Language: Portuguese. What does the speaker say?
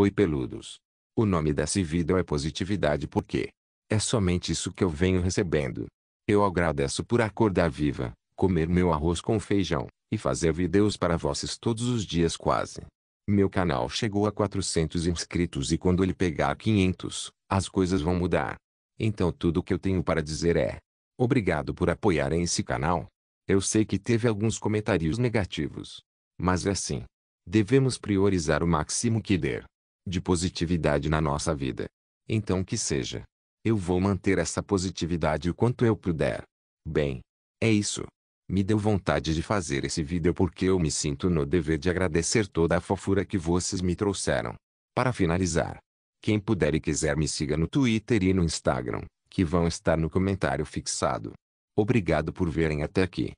Oi peludos. O nome desse vídeo é positividade porque é somente isso que eu venho recebendo. Eu agradeço por acordar viva, comer meu arroz com feijão, e fazer vídeos para vocês todos os dias quase. Meu canal chegou a 400 inscritos e quando ele pegar 500, as coisas vão mudar. Então tudo o que eu tenho para dizer é, obrigado por apoiarem esse canal. Eu sei que teve alguns comentários negativos. Mas é assim. Devemos priorizar o máximo que der de positividade na nossa vida. Então que seja. Eu vou manter essa positividade o quanto eu puder. Bem, é isso. Me deu vontade de fazer esse vídeo porque eu me sinto no dever de agradecer toda a fofura que vocês me trouxeram. Para finalizar, quem puder e quiser me siga no Twitter e no Instagram, que vão estar no comentário fixado. Obrigado por verem até aqui.